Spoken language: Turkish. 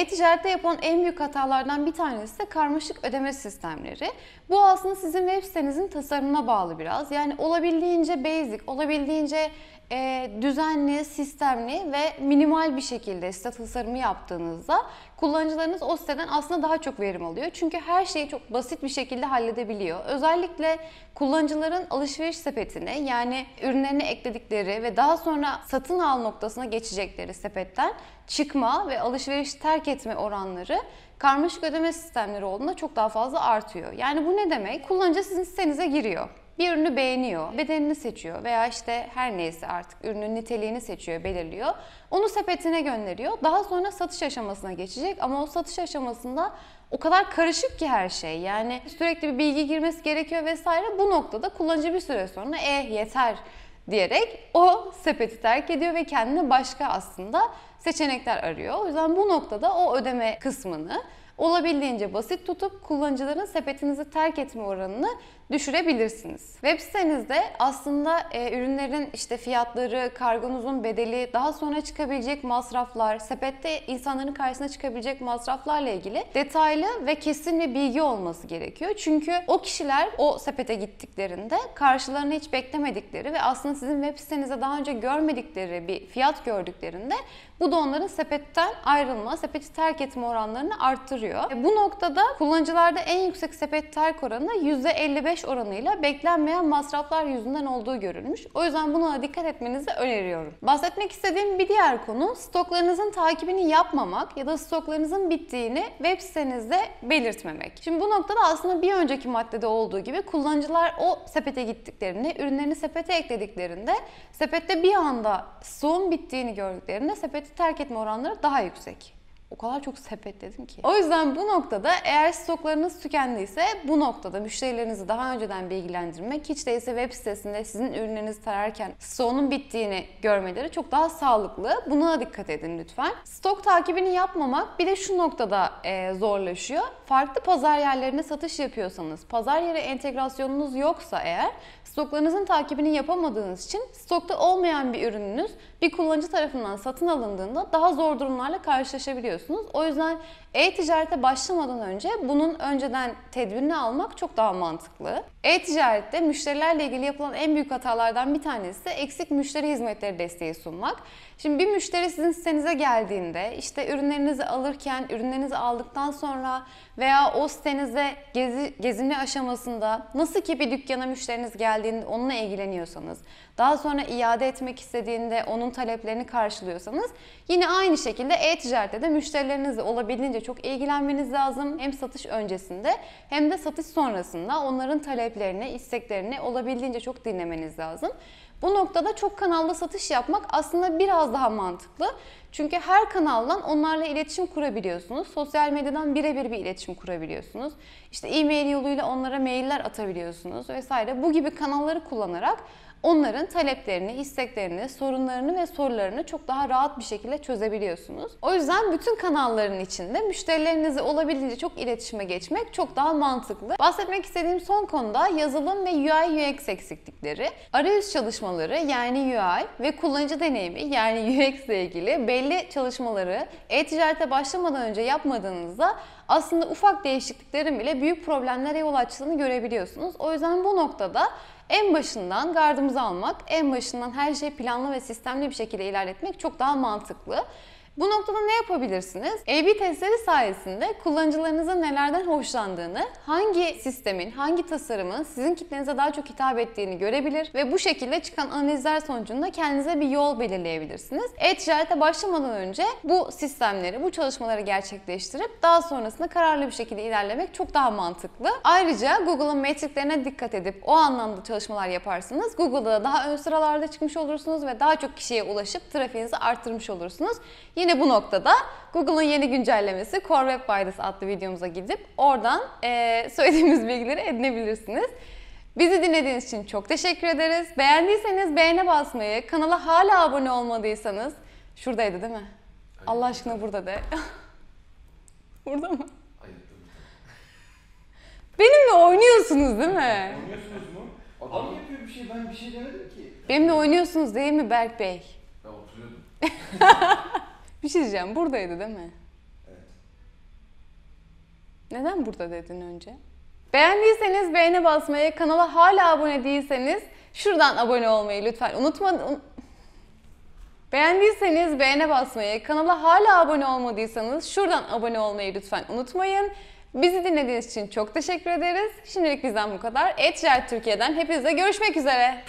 E-ticarette yapılan en büyük hatalardan bir tanesi de karmaşık ödeme sistemleri. Bu aslında sizin web sitenizin tasarımına bağlı biraz. Yani olabildiğince basic, olabildiğince e, düzenli, sistemli ve minimal bir şekilde site tasarımı yaptığınızda kullanıcılarınız o siteden aslında daha çok verim alıyor. Çünkü her şeyi çok basit bir şekilde halledebiliyor. Özellikle kullanıcıların alışveriş sepetine yani ürünlerini ekledikleri ve daha sonra satın al noktasına geçecekleri sepetten çıkma ve alışveriş terk etme oranları karmaşık ödeme sistemleri olduğunda çok daha fazla artıyor. Yani bu ne demek? Kullanıcı sizin sitenize giriyor. Bir ürünü beğeniyor, bedenini seçiyor veya işte her neyse artık ürünün niteliğini seçiyor, belirliyor. Onu sepetine gönderiyor. Daha sonra satış aşamasına geçecek ama o satış aşamasında o kadar karışık ki her şey. Yani sürekli bir bilgi girmesi gerekiyor vesaire. Bu noktada kullanıcı bir süre sonra eh yeter diyerek o sepeti terk ediyor ve kendine başka aslında seçenekler arıyor. O yüzden bu noktada o ödeme kısmını olabildiğince basit tutup kullanıcıların sepetinizi terk etme oranını düşürebilirsiniz. Web sitenizde aslında e, ürünlerin işte fiyatları, kargonuzun bedeli, daha sonra çıkabilecek masraflar, sepette insanların karşısına çıkabilecek masraflarla ilgili detaylı ve kesin bir bilgi olması gerekiyor. Çünkü o kişiler o sepete gittiklerinde karşılarına hiç beklemedikleri ve aslında sizin web sitenizde daha önce görmedikleri bir fiyat gördüklerinde bu da onların sepetten ayrılma, sepeti terk etme oranlarını arttırıyor olabiliyor. E, bu noktada kullanıcılarda en yüksek sepet terk oranı %55 oranıyla beklenmeyen masraflar yüzünden olduğu görülmüş. O yüzden buna da dikkat etmenizi öneriyorum. Bahsetmek istediğim bir diğer konu stoklarınızın takibini yapmamak ya da stoklarınızın bittiğini web sitenizde belirtmemek. Şimdi bu noktada aslında bir önceki maddede olduğu gibi kullanıcılar o sepete gittiklerinde, ürünlerini sepete eklediklerinde sepette bir anda stoğun bittiğini gördüklerinde sepeti terk etme oranları daha yüksek o kadar çok sepetledim ki. O yüzden bu noktada eğer stoklarınız tükendiyse bu noktada müşterilerinizi daha önceden bilgilendirmek hiç değilse web sitesinde sizin ürünlerinizi tararken stoğunun bittiğini görmeleri çok daha sağlıklı. Buna da dikkat edin lütfen. Stok takibini yapmamak bir de şu noktada e, zorlaşıyor. Farklı pazar yerlerine satış yapıyorsanız, pazar yeri entegrasyonunuz yoksa eğer stoklarınızın takibini yapamadığınız için stokta olmayan bir ürününüz bir kullanıcı tarafından satın alındığında daha zor durumlarla karşılaşabiliyorsunuz ediyorsunuz. O yüzden e-ticarete başlamadan önce bunun önceden tedbirini almak çok daha mantıklı. E-ticarette müşterilerle ilgili yapılan en büyük hatalardan bir tanesi eksik müşteri hizmetleri desteği sunmak. Şimdi bir müşteri sizin sitenize geldiğinde işte ürünlerinizi alırken, ürünlerinizi aldıktan sonra veya o sitenize gezi, gezinme aşamasında nasıl ki bir dükkana müşteriniz geldiğinde onunla ilgileniyorsanız, daha sonra iade etmek istediğinde onun taleplerini karşılıyorsanız yine aynı şekilde e-ticarette de müşteri müşterilerinizle olabildiğince çok ilgilenmeniz lazım. Hem satış öncesinde hem de satış sonrasında onların taleplerini, isteklerini olabildiğince çok dinlemeniz lazım. Bu noktada çok kanalda satış yapmak aslında biraz daha mantıklı. Çünkü her kanaldan onlarla iletişim kurabiliyorsunuz. Sosyal medyadan birebir bir iletişim kurabiliyorsunuz. İşte e-mail yoluyla onlara mailler atabiliyorsunuz vesaire. Bu gibi kanalları kullanarak onların taleplerini, isteklerini, sorunlarını ve sorularını çok daha rahat bir şekilde çözebiliyorsunuz. O yüzden bütün kanalların içinde müşterilerinizi olabildiğince çok iletişime geçmek çok daha mantıklı. Bahsetmek istediğim son konuda yazılım ve UI UX eksiklikleri. Arayüz çalışmaları çalışmaları yani UI ve kullanıcı deneyimi yani UX ile ilgili belli çalışmaları e-ticarete başlamadan önce yapmadığınızda aslında ufak değişikliklerin bile büyük problemlere yol açtığını görebiliyorsunuz. O yüzden bu noktada en başından gardımızı almak, en başından her şeyi planlı ve sistemli bir şekilde ilerletmek çok daha mantıklı. Bu noktada ne yapabilirsiniz? A-B e testleri sayesinde kullanıcılarınızın nelerden hoşlandığını, hangi sistemin, hangi tasarımın sizin kitlenize daha çok hitap ettiğini görebilir ve bu şekilde çıkan analizler sonucunda kendinize bir yol belirleyebilirsiniz. E-ticarete başlamadan önce bu sistemleri, bu çalışmaları gerçekleştirip daha sonrasında kararlı bir şekilde ilerlemek çok daha mantıklı. Ayrıca Google'ın metriklerine dikkat edip o anlamda çalışmalar yaparsınız, Google'da daha ön sıralarda çıkmış olursunuz ve daha çok kişiye ulaşıp trafiğinizi arttırmış olursunuz. Yine bu noktada Google'un yeni güncellemesi Core Web Vitals adlı videomuza gidip oradan e, söylediğimiz bilgileri edinebilirsiniz. Bizi dinlediğiniz için çok teşekkür ederiz. Beğendiyseniz beğene basmayı, kanala hala abone olmadıysanız şuradaydı değil mi? Hayır. Allah aşkına burada de. burada mı? Benimle oynuyorsunuz değil mi? Oynuyorsunuz mu? Adam yapıyor bir şey ben bir şey demedim ki. Benimle oynuyorsunuz değil mi Berk Bey? Ben oturuyordum. şey diyeceğim. Buradaydı değil mi? Evet. Neden burada dedin önce? Beğendiyseniz beğene basmayı, kanala hala abone değilseniz şuradan abone olmayı lütfen unutmayın. Beğendiyseniz beğene basmayı, kanala hala abone olmadıysanız şuradan abone olmayı lütfen unutmayın. Bizi dinlediğiniz için çok teşekkür ederiz. Şimdilik bizden bu kadar. E-Ticaret Türkiye'den hepinizle görüşmek üzere.